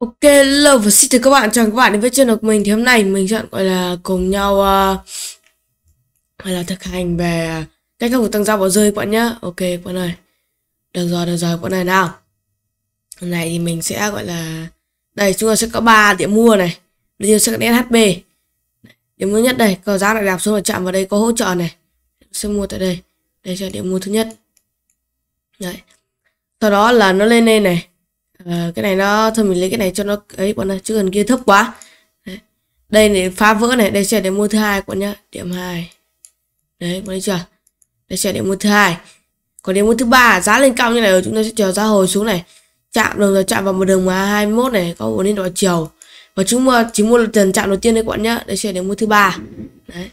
Ok, hello và xin chào các bạn, chào các bạn đến với channel của mình Thì hôm nay mình chọn gọi là cùng nhau uh, Gọi là thực hành về cách thức của tăng dao bỏ rơi các bạn nhá Ok bọn này ơi Được rồi, được rồi bọn này nào Hôm nay thì mình sẽ gọi là Đây, chúng ta sẽ có ba điểm mua này Đương nhiên sẽ có SHB Điểm mua nhất đây, có giá lại đạp xuống và chạm vào đây có hỗ trợ này Sẽ mua tại đây Đây sẽ là điểm mua thứ nhất Đấy Sau đó là nó lên lên này à, cái này nó thôi mình lấy cái này cho nó ấy bọn này chứ gần kia thấp quá đấy. đây này phá vỡ này đây sẽ để mua thứ hai bọn nhá điểm hai đấy bọn thấy chưa đây sẽ để mua thứ hai còn đến mua thứ ba giá lên cao như này rồi chúng ta sẽ chờ giá hồi xuống này chạm đường rồi chạm vào một đường mà 21 này có bốn lên đỏ chiều và chúng mua chỉ mua lần chạm đầu tiên đấy các nhá đây sẽ để mua thứ ba đấy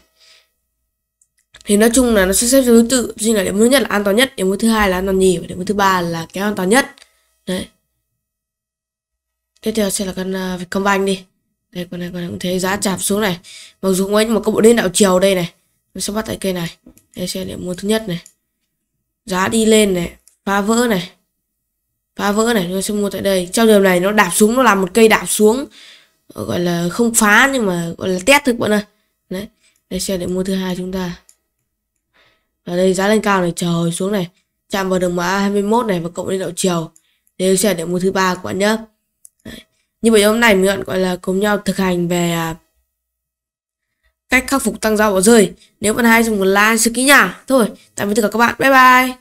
thì nói chung là nó sẽ xếp thứ tự riêng là điểm thứ nhất là an toàn nhất điểm thứ hai là an toàn nhì và điểm thứ ba là kém an toàn nhất đấy tiếp theo sẽ là con uh, Vietcombank đi đây con này con này cũng thấy giá chạp xuống này mặc dù ngoái nhưng mà có bộ đen đạo chiều đây này mình sẽ bắt tại cây này đây sẽ để mua thứ nhất này giá đi lên này phá vỡ này phá vỡ này tôi sẽ mua tại đây trong đường này nó đạp xuống nó làm một cây đạp xuống ờ, gọi là không phá nhưng mà gọi là test thực bạn ơi đấy đây sẽ để mua thứ hai chúng ta ở đây giá lên cao này trời xuống này chạm vào đường mã 21 này và cộng lên đạo chiều đây sẽ để mua thứ ba của bạn nhé như vậy hôm này mình bạn gọi là cùng nhau thực hành về à, cách khắc phục tăng dao bỏ rơi. Nếu bạn hay dùng một like, sự kỹ nhà. Thôi, tạm biệt tất cả các bạn. Bye bye.